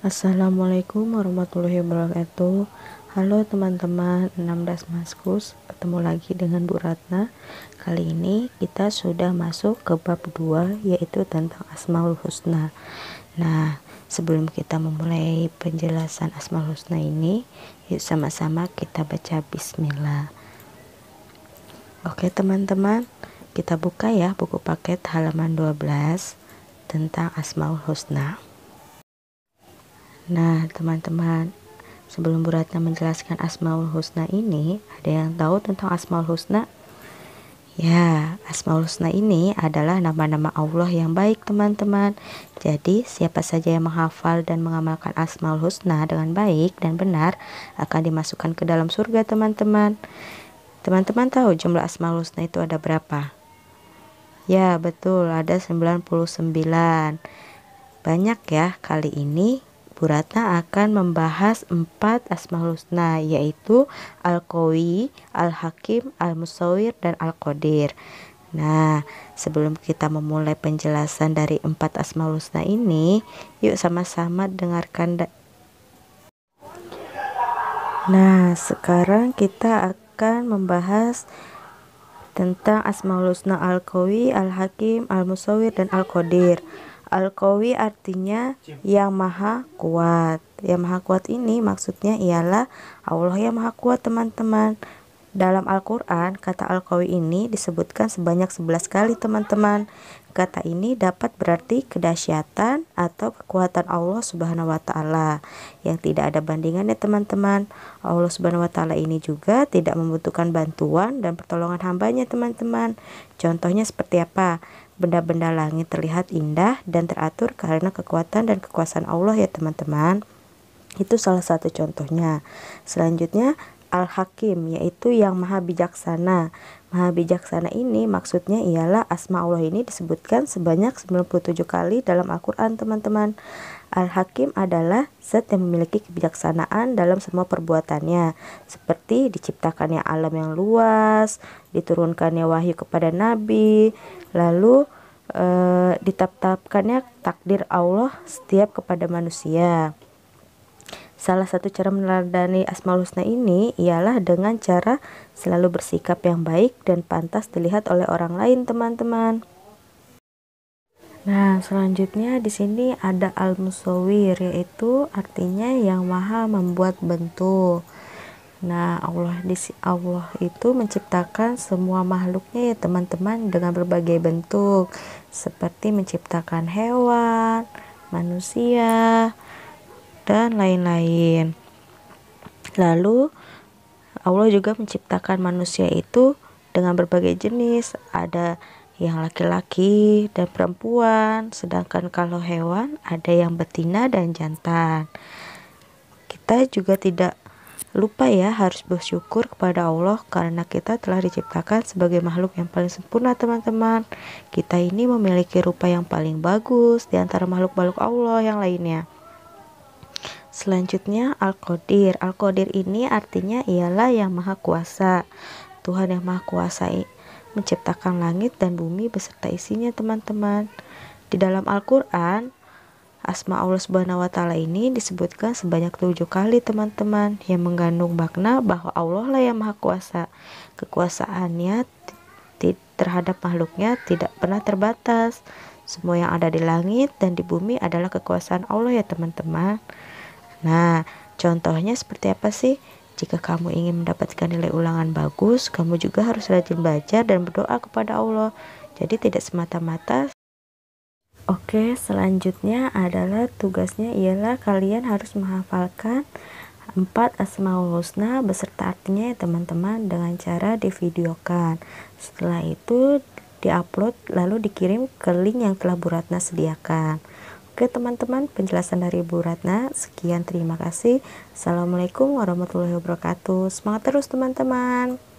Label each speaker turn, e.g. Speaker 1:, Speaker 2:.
Speaker 1: Assalamualaikum warahmatullahi wabarakatuh Halo teman-teman 16 Maskus Ketemu lagi dengan Bu Ratna Kali ini kita sudah masuk ke bab 2 Yaitu tentang Asmaul Husna Nah sebelum kita memulai penjelasan Asmaul Husna ini Yuk sama-sama kita baca Bismillah Oke teman-teman Kita buka ya buku paket halaman 12 Tentang Asmaul Husna Nah, teman-teman, sebelum Bu Ratna menjelaskan Asmaul Husna ini, ada yang tahu tentang Asmaul Husna? Ya, Asmaul Husna ini adalah nama-nama Allah yang baik, teman-teman. Jadi, siapa saja yang menghafal dan mengamalkan Asmaul Husna dengan baik dan benar akan dimasukkan ke dalam surga, teman-teman. Teman-teman tahu jumlah Asmaul Husna itu ada berapa? Ya, betul, ada 99. Banyak ya kali ini Bu Ratna akan membahas empat Asmaul Husna yaitu Al-Qawi, Al-Hakim, Al-Musawir, dan Al-Qadir. Nah, sebelum kita memulai penjelasan dari empat Asmaul Husna ini, yuk sama-sama dengarkan. Nah, sekarang kita akan membahas tentang Asmaul Husna Al-Qawi, Al-Hakim, Al-Musawir, dan Al-Qadir. Al-Qawi artinya yang maha kuat. Yang maha kuat ini maksudnya ialah Allah yang maha kuat teman-teman. Dalam Al-Quran, kata Al-Qawi ini disebutkan sebanyak 11 kali teman-teman. Kata ini dapat berarti kedahsyatan atau kekuatan Allah Subhanahu wa taala yang tidak ada bandingannya teman-teman. Allah Subhanahu wa taala ini juga tidak membutuhkan bantuan dan pertolongan hambanya teman-teman. Contohnya seperti apa? benda-benda langit terlihat indah dan teratur karena kekuatan dan kekuasaan Allah ya teman-teman. Itu salah satu contohnya. Selanjutnya Al-Hakim yaitu yang maha bijaksana. Maha bijaksana ini maksudnya ialah asma Allah ini disebutkan sebanyak 97 kali dalam Al-Qur'an, teman-teman. Al-Hakim adalah zat yang memiliki kebijaksanaan dalam semua perbuatannya, seperti diciptakannya alam yang luas, diturunkannya wahyu kepada nabi, lalu e, eh, ditetapkannya takdir Allah setiap kepada manusia. Salah satu cara meneladani Asmaul Husna ini ialah dengan cara selalu bersikap yang baik dan pantas dilihat oleh orang lain, teman-teman. Nah, selanjutnya di sini ada al-musawwir yaitu artinya yang Maha membuat bentuk. Nah, Allah di Allah itu menciptakan semua makhluknya ya teman-teman dengan berbagai bentuk seperti menciptakan hewan, manusia dan lain-lain. Lalu Allah juga menciptakan manusia itu dengan berbagai jenis, ada yang laki-laki dan perempuan. Sedangkan kalau hewan ada yang betina dan jantan. Kita juga tidak lupa ya harus bersyukur kepada Allah karena kita telah diciptakan sebagai makhluk yang paling sempurna teman-teman. Kita ini memiliki rupa yang paling bagus di antara makhluk-makhluk Allah yang lainnya. Selanjutnya Al-Qadir. Al-Qadir ini artinya ialah yang maha kuasa. Tuhan yang maha kuasa menciptakan langit dan bumi beserta isinya teman-teman. Di dalam Al-Quran, asma Allah Subhanahu wa Ta'ala ini disebutkan sebanyak tujuh kali teman-teman yang mengandung makna bahwa Allah lah yang maha kuasa. Kekuasaannya terhadap makhluknya tidak pernah terbatas. Semua yang ada di langit dan di bumi adalah kekuasaan Allah ya teman-teman. Nah, contohnya seperti apa sih? Jika kamu ingin mendapatkan nilai ulangan bagus, kamu juga harus rajin belajar dan berdoa kepada Allah. Jadi tidak semata-mata Oke, selanjutnya adalah tugasnya ialah kalian harus menghafalkan empat Asmaul Husna beserta artinya ya, teman-teman dengan cara divideokan. Setelah itu diupload lalu dikirim ke link yang telah Bu sediakan. Oke teman-teman, penjelasan dari Bu Ratna. Sekian terima kasih. Assalamualaikum warahmatullahi wabarakatuh. Semangat terus teman-teman.